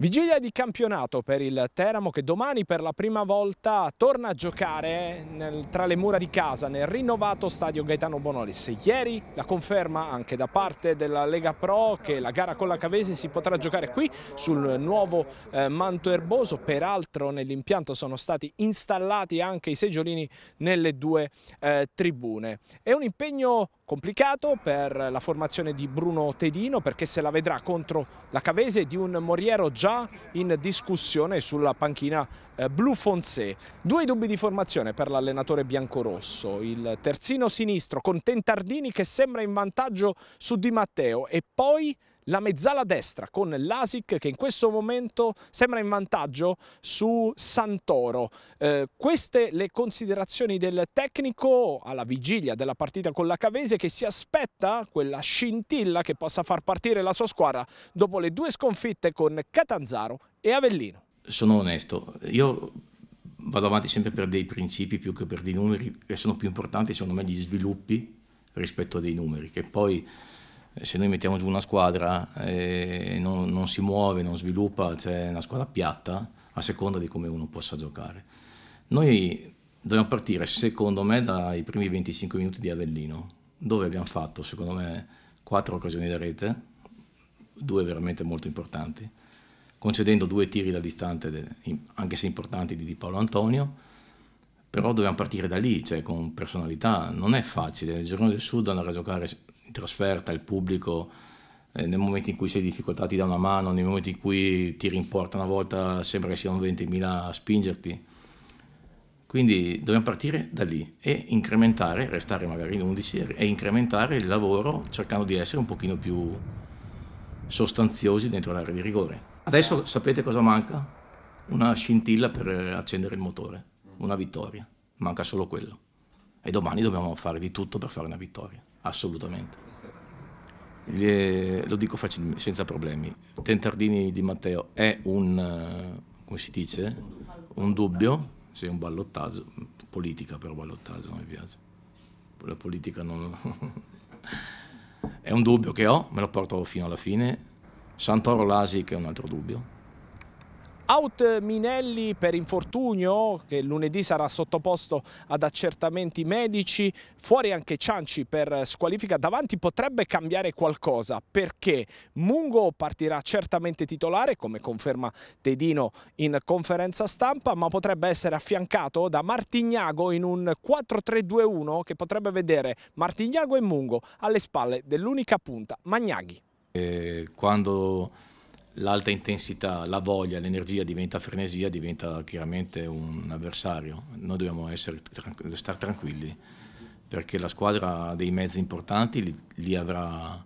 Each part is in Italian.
Vigilia di campionato per il Teramo che domani per la prima volta torna a giocare nel, tra le mura di casa nel rinnovato stadio Gaetano Bonolis. Ieri la conferma anche da parte della Lega Pro che la gara con la Cavese si potrà giocare qui sul nuovo eh, manto erboso. Peraltro nell'impianto sono stati installati anche i seggiolini nelle due eh, tribune. È un impegno complicato per la formazione di Bruno Tedino perché se la vedrà contro la Cavese di un Moriero già già in discussione sulla panchina eh, blu Fonse. Due dubbi di formazione per l'allenatore biancorosso. Il terzino sinistro con Tentardini che sembra in vantaggio su Di Matteo e poi la mezzala destra con l'Asic che in questo momento sembra in vantaggio su Santoro. Eh, queste le considerazioni del tecnico alla vigilia della partita con la Cavese che si aspetta quella scintilla che possa far partire la sua squadra dopo le due sconfitte con Catanzaro e Avellino. Sono onesto, io vado avanti sempre per dei principi più che per dei numeri che sono più importanti secondo me gli sviluppi rispetto a dei numeri che poi eh, se noi mettiamo giù una squadra e eh, non, non si muove, non sviluppa, c'è una squadra piatta a seconda di come uno possa giocare. Noi dobbiamo partire, secondo me, dai primi 25 minuti di Avellino, dove abbiamo fatto, secondo me, quattro occasioni da rete, due veramente molto importanti, concedendo due tiri da distante, anche se importanti, di Di Paolo Antonio, però dobbiamo partire da lì, cioè con personalità, non è facile, il girone del sud andrà a giocare trasferta, il pubblico, eh, nel momento in cui sei in difficoltà ti dà una mano, nel momento in cui ti rimporta una volta sembra che siano 20.000 a spingerti. Quindi dobbiamo partire da lì e incrementare, restare magari in 11 e incrementare il lavoro cercando di essere un pochino più sostanziosi dentro l'area di rigore. Adesso sapete cosa manca? Una scintilla per accendere il motore, una vittoria, manca solo quello. E domani dobbiamo fare di tutto per fare una vittoria assolutamente. Le, lo dico facilmente, senza problemi. Tentardini di Matteo è un, eh, come si dice, un dubbio, sì, un ballottaggio, politica però ballottaggio non mi piace. La politica non... è un dubbio che ho, me lo porto fino alla fine. Santoro Lasi che è un altro dubbio Out Minelli per infortunio, che lunedì sarà sottoposto ad accertamenti medici, fuori anche Cianci per squalifica, davanti potrebbe cambiare qualcosa perché Mungo partirà certamente titolare, come conferma Tedino in conferenza stampa, ma potrebbe essere affiancato da Martignago in un 4-3-2-1 che potrebbe vedere Martignago e Mungo alle spalle dell'unica punta, Magnaghi. E eh, quando l'alta intensità, la voglia, l'energia diventa frenesia, diventa chiaramente un avversario. Noi dobbiamo essere, stare tranquilli perché la squadra ha dei mezzi importanti, li, li avrà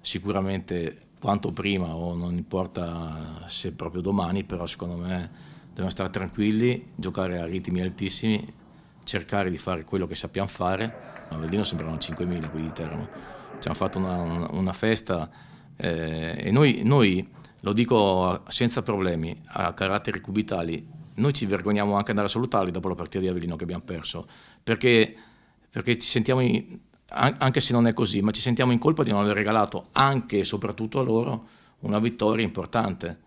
sicuramente quanto prima o non importa se proprio domani, però secondo me dobbiamo stare tranquilli, giocare a ritmi altissimi, cercare di fare quello che sappiamo fare. A Verdino sembravano 5.000 qui di Teramo. Ci hanno fatto una, una festa eh, e noi, noi, lo dico senza problemi, a caratteri cubitali, noi ci vergogniamo anche andare a salutarli dopo la partita di Avellino che abbiamo perso, perché, perché ci sentiamo, in, anche se non è così, ma ci sentiamo in colpa di non aver regalato anche e soprattutto a loro una vittoria importante.